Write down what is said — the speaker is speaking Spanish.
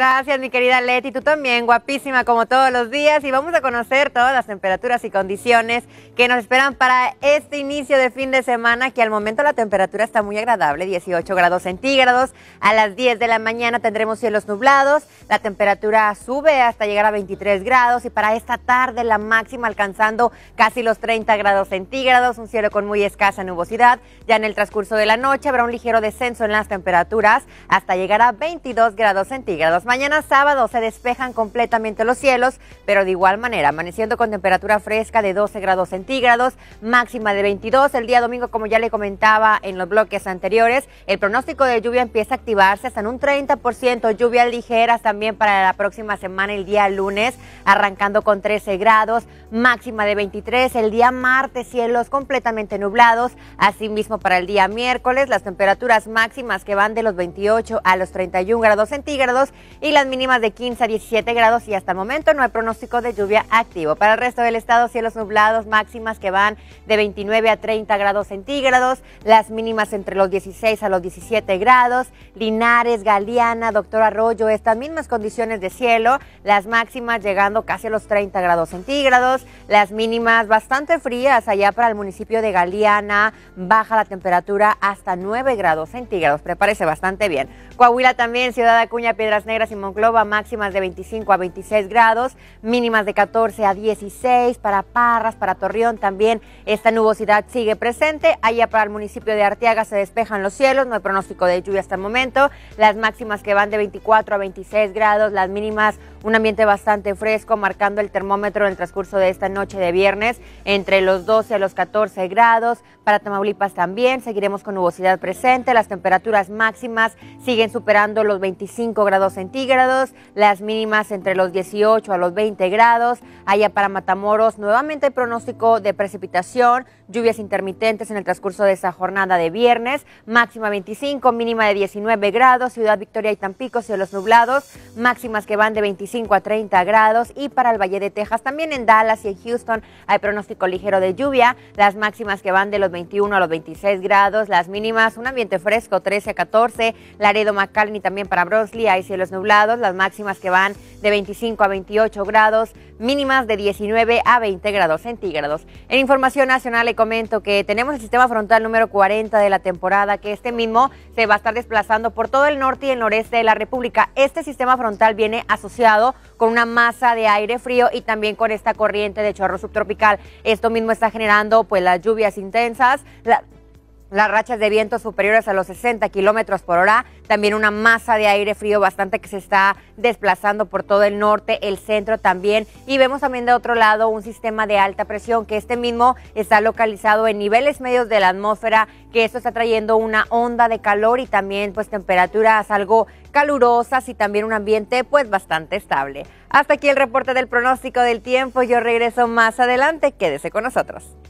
Gracias, mi querida Leti. Tú también, guapísima como todos los días. Y vamos a conocer todas las temperaturas y condiciones que nos esperan para este inicio de fin de semana, que al momento la temperatura está muy agradable, 18 grados centígrados. A las 10 de la mañana tendremos cielos nublados. La temperatura sube hasta llegar a 23 grados y para esta tarde la máxima alcanzando casi los 30 grados centígrados, un cielo con muy escasa nubosidad. Ya en el transcurso de la noche habrá un ligero descenso en las temperaturas hasta llegar a 22 grados centígrados. Mañana sábado se despejan completamente los cielos, pero de igual manera, amaneciendo con temperatura fresca de 12 grados centígrados, máxima de 22. El día domingo, como ya le comentaba en los bloques anteriores, el pronóstico de lluvia empieza a activarse hasta en un 30%, lluvias ligeras también para la próxima semana, el día lunes, arrancando con 13 grados, máxima de 23. El día martes, cielos completamente nublados. Asimismo, para el día miércoles, las temperaturas máximas que van de los 28 a los 31 grados centígrados y las mínimas de 15 a 17 grados y hasta el momento no hay pronóstico de lluvia activo. Para el resto del estado, cielos nublados, máximas que van de 29 a 30 grados centígrados, las mínimas entre los 16 a los 17 grados, Linares, Galeana, Doctor Arroyo, estas mismas condiciones de cielo, las máximas llegando casi a los 30 grados centígrados, las mínimas bastante frías allá para el municipio de Galeana, baja la temperatura hasta 9 grados centígrados, prepárese bastante bien. Coahuila también, Ciudad Acuña, Piedras Negras y Monclova máximas de 25 a 26 grados, mínimas de 14 a 16 para Parras, para Torreón también esta nubosidad sigue presente. Allá para el municipio de Arteaga se despejan los cielos, no hay pronóstico de lluvia hasta el momento. Las máximas que van de 24 a 26 grados, las mínimas un ambiente bastante fresco, marcando el termómetro en el transcurso de esta noche de viernes entre los 12 a los 14 grados. Para Tamaulipas también seguiremos con nubosidad presente, las temperaturas máximas siguen superando los 25 grados centígrados grados, las mínimas entre los 18 a los 20 grados. Allá para Matamoros, nuevamente hay pronóstico de precipitación, lluvias intermitentes en el transcurso de esa jornada de viernes, máxima 25, mínima de 19 grados. Ciudad Victoria y Tampico, cielos nublados, máximas que van de 25 a 30 grados. Y para el Valle de Texas, también en Dallas y en Houston hay pronóstico ligero de lluvia, las máximas que van de los 21 a los 26 grados, las mínimas, un ambiente fresco, 13 a 14. Laredo, McAllen y también para Brosley hay cielos nublados las máximas que van de 25 a 28 grados, mínimas de 19 a 20 grados centígrados. En información nacional le comento que tenemos el sistema frontal número 40 de la temporada, que este mismo se va a estar desplazando por todo el norte y el noreste de la República. Este sistema frontal viene asociado con una masa de aire frío y también con esta corriente de chorro subtropical. Esto mismo está generando pues las lluvias intensas, las rachas de viento superiores a los 60 kilómetros por hora, también una masa de aire frío bastante que se está desplazando por todo el norte, el centro también, y vemos también de otro lado un sistema de alta presión que este mismo está localizado en niveles medios de la atmósfera, que esto está trayendo una onda de calor y también pues temperaturas algo calurosas y también un ambiente pues bastante estable. Hasta aquí el reporte del pronóstico del tiempo, yo regreso más adelante, quédese con nosotros.